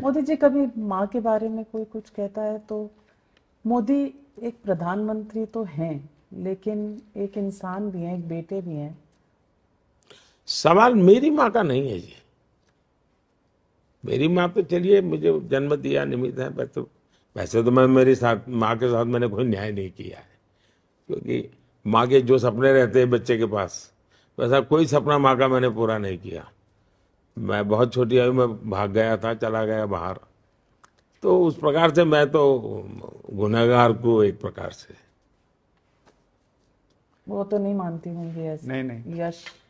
मोदी जी कभी माँ के बारे में कोई कुछ कहता है तो मोदी एक प्रधानमंत्री तो हैं लेकिन एक इंसान भी हैं एक बेटे भी हैं सवाल मेरी माँ का नहीं है जी मेरी माँ तो चलिए मुझे जन्म दिया निमित्त है पर तो वैसे तो मैं मेरी साथ माँ के साथ मैंने कोई न्याय नहीं किया है क्योंकि माँ के जो सपने रहते हैं बच्चे के पास वैसा कोई सपना माँ का मैंने पूरा नहीं किया मैं बहुत छोटी आयु में भाग गया था चला गया बाहर तो उस प्रकार से मैं तो गुनागार को एक प्रकार से वो तो नहीं मानती होंगी नहीं नहीं यश